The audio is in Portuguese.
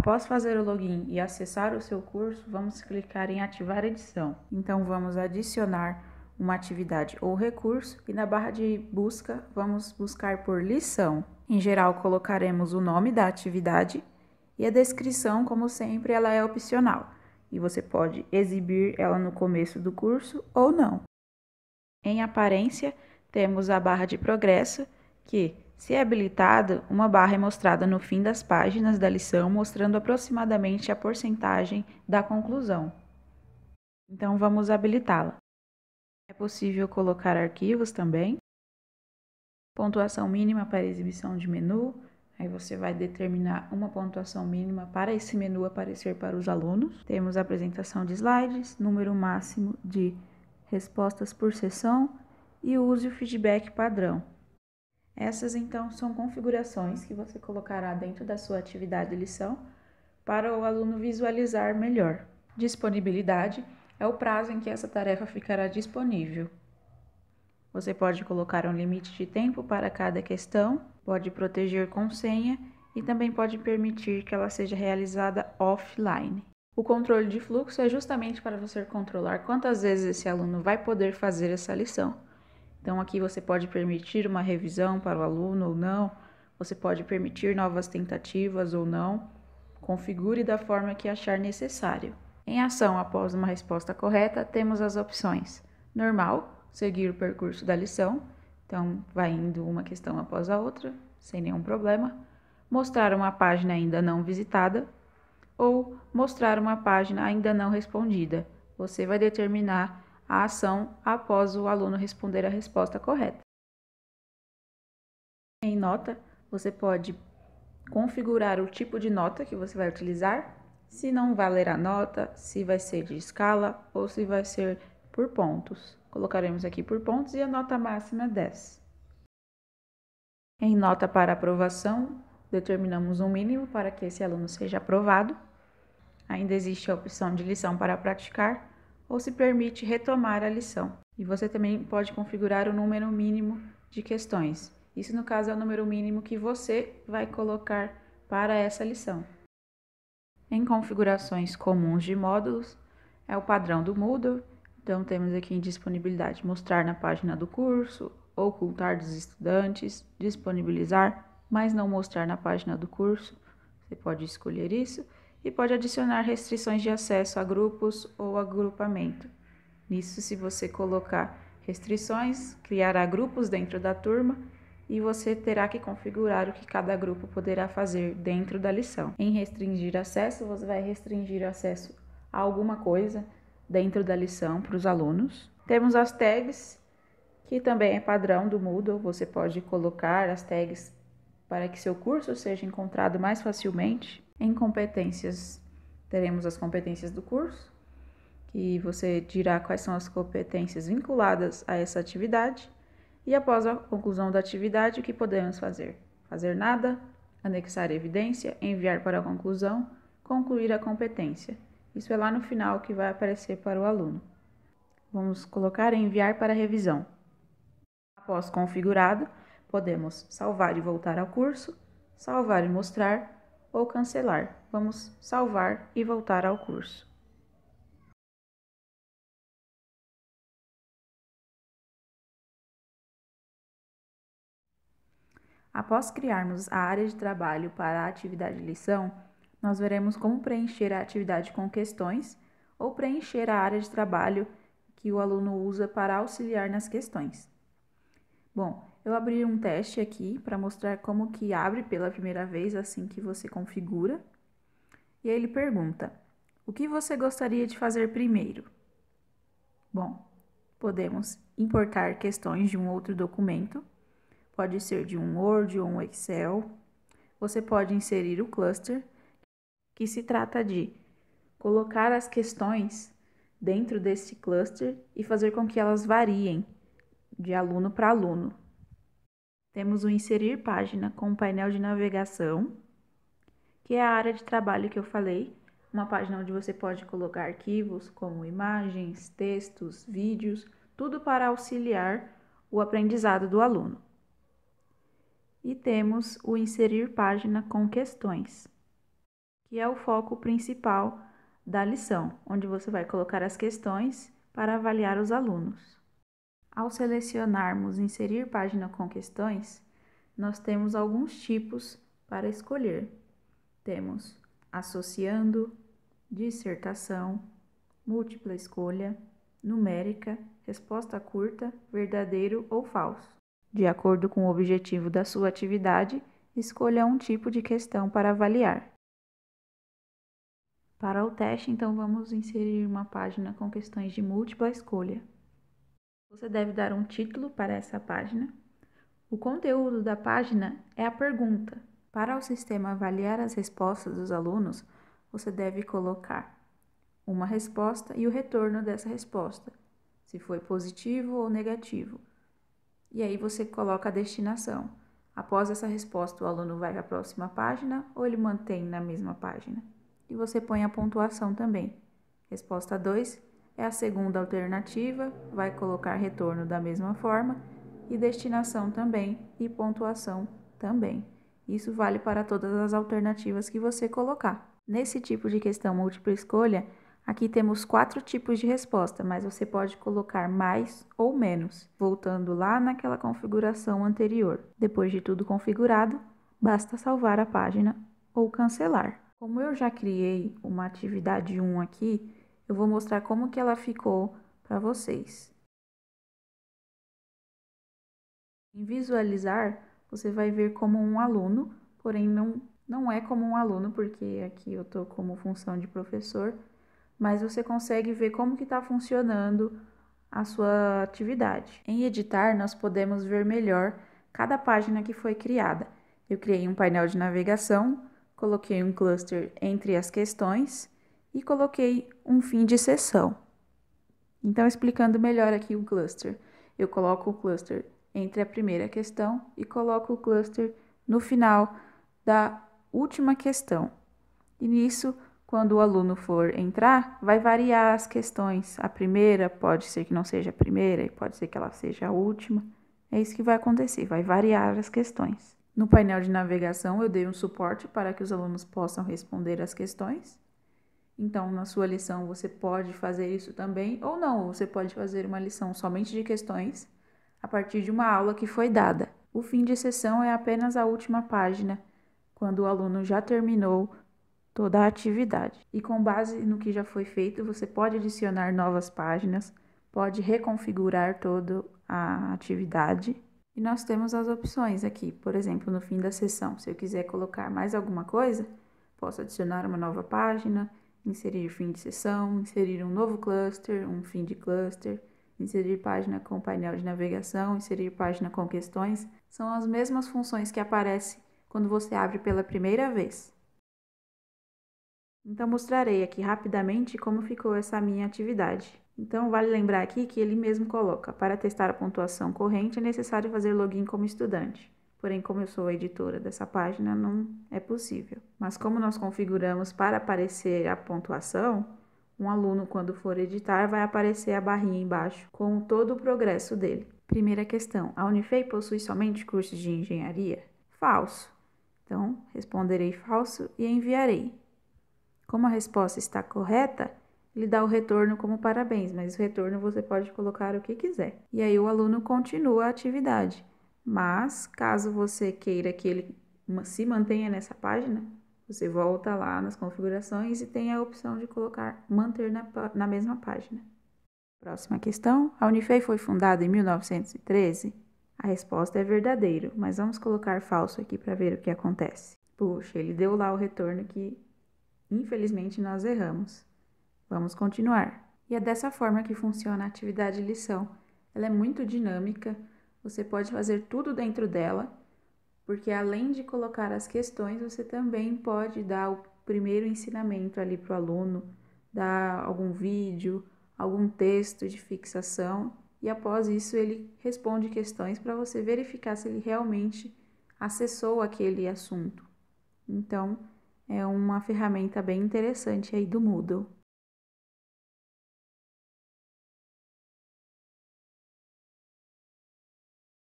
Após fazer o login e acessar o seu curso, vamos clicar em ativar edição. Então vamos adicionar uma atividade ou recurso e na barra de busca vamos buscar por lição. Em geral colocaremos o nome da atividade e a descrição, como sempre, ela é opcional e você pode exibir ela no começo do curso ou não. Em aparência, temos a barra de progresso que se é habilitada, uma barra é mostrada no fim das páginas da lição, mostrando aproximadamente a porcentagem da conclusão. Então, vamos habilitá-la. É possível colocar arquivos também. Pontuação mínima para exibição de menu. Aí você vai determinar uma pontuação mínima para esse menu aparecer para os alunos. Temos apresentação de slides, número máximo de respostas por sessão e use o feedback padrão. Essas então são configurações que você colocará dentro da sua atividade lição para o aluno visualizar melhor. Disponibilidade é o prazo em que essa tarefa ficará disponível. Você pode colocar um limite de tempo para cada questão, pode proteger com senha e também pode permitir que ela seja realizada offline. O controle de fluxo é justamente para você controlar quantas vezes esse aluno vai poder fazer essa lição. Então, aqui você pode permitir uma revisão para o aluno ou não, você pode permitir novas tentativas ou não. Configure da forma que achar necessário. Em ação, após uma resposta correta, temos as opções: normal, seguir o percurso da lição, então vai indo uma questão após a outra, sem nenhum problema, mostrar uma página ainda não visitada ou mostrar uma página ainda não respondida. Você vai determinar a ação após o aluno responder a resposta correta. Em nota, você pode configurar o tipo de nota que você vai utilizar, se não valer a nota, se vai ser de escala ou se vai ser por pontos. Colocaremos aqui por pontos e a nota máxima é 10. Em nota para aprovação, determinamos um mínimo para que esse aluno seja aprovado. Ainda existe a opção de lição para praticar, ou se permite retomar a lição. E você também pode configurar o número mínimo de questões. Isso, no caso, é o número mínimo que você vai colocar para essa lição. Em configurações comuns de módulos, é o padrão do Moodle. Então, temos aqui em disponibilidade mostrar na página do curso, ocultar dos estudantes, disponibilizar, mas não mostrar na página do curso. Você pode escolher isso e pode adicionar restrições de acesso a grupos ou agrupamento. Nisso, se você colocar restrições, criará grupos dentro da turma e você terá que configurar o que cada grupo poderá fazer dentro da lição. Em restringir acesso, você vai restringir acesso a alguma coisa dentro da lição para os alunos. Temos as tags, que também é padrão do Moodle, você pode colocar as tags para que seu curso seja encontrado mais facilmente. Em competências, teremos as competências do curso, que você dirá quais são as competências vinculadas a essa atividade. E após a conclusão da atividade, o que podemos fazer? Fazer nada, anexar evidência, enviar para a conclusão, concluir a competência. Isso é lá no final que vai aparecer para o aluno. Vamos colocar enviar para revisão. Após configurado, podemos salvar e voltar ao curso, salvar e mostrar, ou cancelar. Vamos salvar e voltar ao curso. Após criarmos a área de trabalho para a atividade lição, nós veremos como preencher a atividade com questões ou preencher a área de trabalho que o aluno usa para auxiliar nas questões. Bom, eu abri um teste aqui para mostrar como que abre pela primeira vez assim que você configura. E aí ele pergunta: "O que você gostaria de fazer primeiro?" Bom, podemos importar questões de um outro documento, pode ser de um Word ou um Excel. Você pode inserir o cluster, que se trata de colocar as questões dentro desse cluster e fazer com que elas variem de aluno para aluno. Temos o inserir página com o painel de navegação, que é a área de trabalho que eu falei, uma página onde você pode colocar arquivos como imagens, textos, vídeos, tudo para auxiliar o aprendizado do aluno. E temos o inserir página com questões, que é o foco principal da lição, onde você vai colocar as questões para avaliar os alunos. Ao selecionarmos Inserir página com questões, nós temos alguns tipos para escolher. Temos associando, dissertação, múltipla escolha, numérica, resposta curta, verdadeiro ou falso. De acordo com o objetivo da sua atividade, escolha um tipo de questão para avaliar. Para o teste, então, vamos inserir uma página com questões de múltipla escolha. Você deve dar um título para essa página. O conteúdo da página é a pergunta. Para o sistema avaliar as respostas dos alunos, você deve colocar uma resposta e o retorno dessa resposta, se foi positivo ou negativo. E aí você coloca a destinação. Após essa resposta, o aluno vai para a próxima página ou ele mantém na mesma página. E você põe a pontuação também. Resposta 2, é a segunda alternativa, vai colocar retorno da mesma forma e destinação também e pontuação também. Isso vale para todas as alternativas que você colocar. Nesse tipo de questão múltipla escolha, aqui temos quatro tipos de resposta, mas você pode colocar mais ou menos, voltando lá naquela configuração anterior. Depois de tudo configurado, basta salvar a página ou cancelar. Como eu já criei uma atividade 1 aqui, eu vou mostrar como que ela ficou para vocês. Em visualizar, você vai ver como um aluno, porém não, não é como um aluno, porque aqui eu estou como função de professor, mas você consegue ver como que está funcionando a sua atividade. Em editar, nós podemos ver melhor cada página que foi criada. Eu criei um painel de navegação, coloquei um cluster entre as questões e coloquei um fim de sessão. Então, explicando melhor aqui o cluster, eu coloco o cluster entre a primeira questão e coloco o cluster no final da última questão. E nisso, quando o aluno for entrar, vai variar as questões. A primeira pode ser que não seja a primeira e pode ser que ela seja a última. É isso que vai acontecer, vai variar as questões. No painel de navegação, eu dei um suporte para que os alunos possam responder as questões. Então, na sua lição, você pode fazer isso também, ou não, você pode fazer uma lição somente de questões a partir de uma aula que foi dada. O fim de sessão é apenas a última página, quando o aluno já terminou toda a atividade. E com base no que já foi feito, você pode adicionar novas páginas, pode reconfigurar toda a atividade. E nós temos as opções aqui, por exemplo, no fim da sessão, se eu quiser colocar mais alguma coisa, posso adicionar uma nova página inserir fim de sessão, inserir um novo cluster, um fim de cluster, inserir página com painel de navegação, inserir página com questões, são as mesmas funções que aparecem quando você abre pela primeira vez. Então mostrarei aqui rapidamente como ficou essa minha atividade. Então vale lembrar aqui que ele mesmo coloca, para testar a pontuação corrente é necessário fazer login como estudante. Porém, como eu sou a editora dessa página, não é possível. Mas como nós configuramos para aparecer a pontuação, um aluno, quando for editar, vai aparecer a barrinha embaixo com todo o progresso dele. Primeira questão: a Unifei possui somente cursos de engenharia? Falso. Então, responderei falso e enviarei. Como a resposta está correta, ele dá o retorno como parabéns, mas o retorno você pode colocar o que quiser. E aí o aluno continua a atividade. Mas caso você queira que ele se mantenha nessa página, você volta lá nas configurações e tem a opção de colocar manter na, na mesma página. Próxima questão: a Unifei foi fundada em 1913? A resposta é verdadeiro, mas vamos colocar falso aqui para ver o que acontece. Puxa, ele deu lá o retorno que infelizmente nós erramos. Vamos continuar. E é dessa forma que funciona a atividade lição. Ela é muito dinâmica, você pode fazer tudo dentro dela, porque além de colocar as questões, você também pode dar o primeiro ensinamento ali para o aluno, dar algum vídeo, algum texto de fixação, e após isso ele responde questões para você verificar se ele realmente acessou aquele assunto. Então, é uma ferramenta bem interessante aí do Moodle.